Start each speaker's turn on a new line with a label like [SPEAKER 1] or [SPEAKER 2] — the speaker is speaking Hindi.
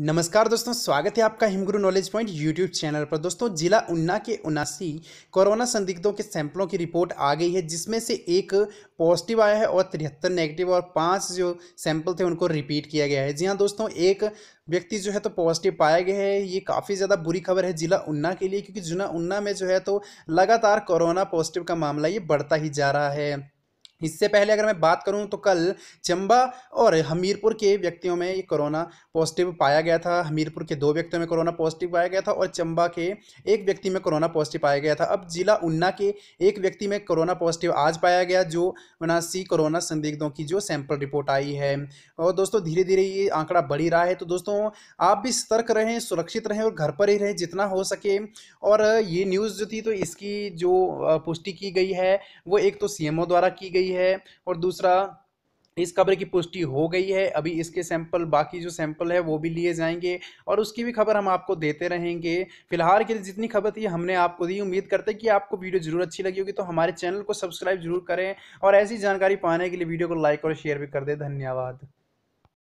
[SPEAKER 1] नमस्कार दोस्तों स्वागत है आपका Himguru knowledge point YouTube channel पर दोस्तों जिला उन्ना के उनासी कोरोना संदिग्धों के सैंपलों की रिपोर्ट आ गई है जिसमें से एक पॉजिटिव आया है और तिहत्तर नेगेटिव और पांच जो सैंपल थे उनको रिपीट किया गया है जी हाँ दोस्तों एक व्यक्ति जो है तो पॉजिटिव पाया गया है ये काफ़ी ज़्यादा बुरी खबर है जिला उन्ना के लिए क्योंकि जिला उन्ना में जो है तो लगातार कोरोना पॉजिटिव का मामला ये बढ़ता ही जा रहा है इससे पहले अगर मैं बात करूं तो कल चंबा और हमीरपुर के व्यक्तियों में ये कोरोना पॉजिटिव पाया गया था हमीरपुर के दो व्यक्तियों में कोरोना पॉजिटिव पाया गया था और चंबा के एक व्यक्ति में कोरोना पॉजिटिव पाया गया था अब जिला उन्ना के एक व्यक्ति में कोरोना पॉजिटिव आज पाया गया जो उनासी कोरोना संदिग्धों की जो सैंपल रिपोर्ट आई है और दोस्तों धीरे धीरे ये आंकड़ा बढ़ी रहा है तो दोस्तों आप भी सतर्क रहें सुरक्षित रहें और घर पर ही रहें जितना हो सके और ये न्यूज़ जो थी तो इसकी जो पुष्टि की गई है वो एक तो सी द्वारा की गई है और दूसरा इस खबर की पुष्टि हो गई है अभी इसके सैंपल बाकी जो सैंपल है वो भी लिए जाएंगे और उसकी भी खबर हम आपको देते रहेंगे फिलहाल के लिए जितनी खबर थी हमने आपको दी उम्मीद करते हैं कि आपको वीडियो जरूर अच्छी लगी होगी तो हमारे चैनल को सब्सक्राइब जरूर करें और ऐसी जानकारी पाने के लिए वीडियो को लाइक और शेयर भी कर दें धन्यवाद